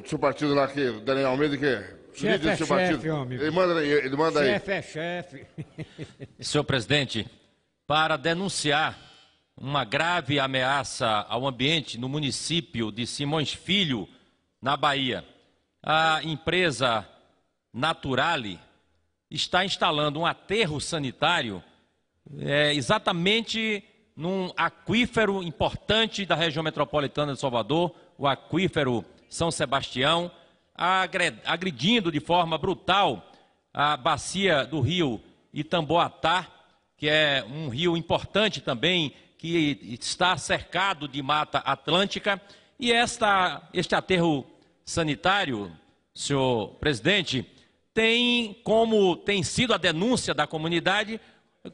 do seu partido lá, que Daniel Almeida, que é chefe líder do é seu partido. ele manda, ele manda chefe aí. Chefe é chefe. Senhor presidente, para denunciar uma grave ameaça ao ambiente no município de Simões Filho, na Bahia, a empresa Naturale está instalando um aterro sanitário é, exatamente num aquífero importante da região metropolitana de Salvador, o aquífero são Sebastião, agredindo de forma brutal a bacia do rio Itamboatá, que é um rio importante também, que está cercado de mata atlântica. E esta, este aterro sanitário, senhor presidente, tem como tem sido a denúncia da comunidade,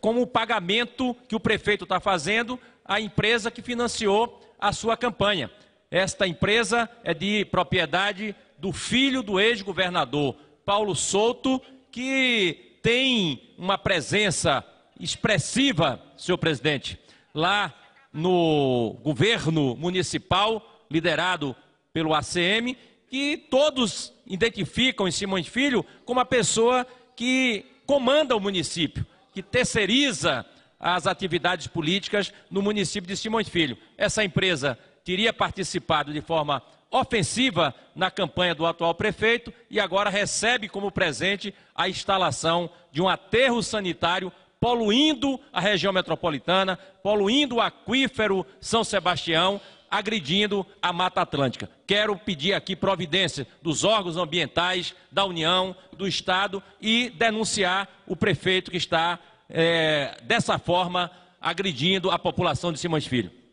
como o pagamento que o prefeito está fazendo à empresa que financiou a sua campanha. Esta empresa é de propriedade do filho do ex-governador Paulo Souto, que tem uma presença expressiva, senhor presidente, lá no governo municipal liderado pelo ACM, que todos identificam em Simões Filho como a pessoa que comanda o município, que terceiriza as atividades políticas no município de Simões Filho. Essa empresa teria participado de forma ofensiva na campanha do atual prefeito e agora recebe como presente a instalação de um aterro sanitário poluindo a região metropolitana, poluindo o aquífero São Sebastião, agredindo a Mata Atlântica. Quero pedir aqui providência dos órgãos ambientais, da União, do Estado e denunciar o prefeito que está, é, dessa forma, agredindo a população de Simões Filho.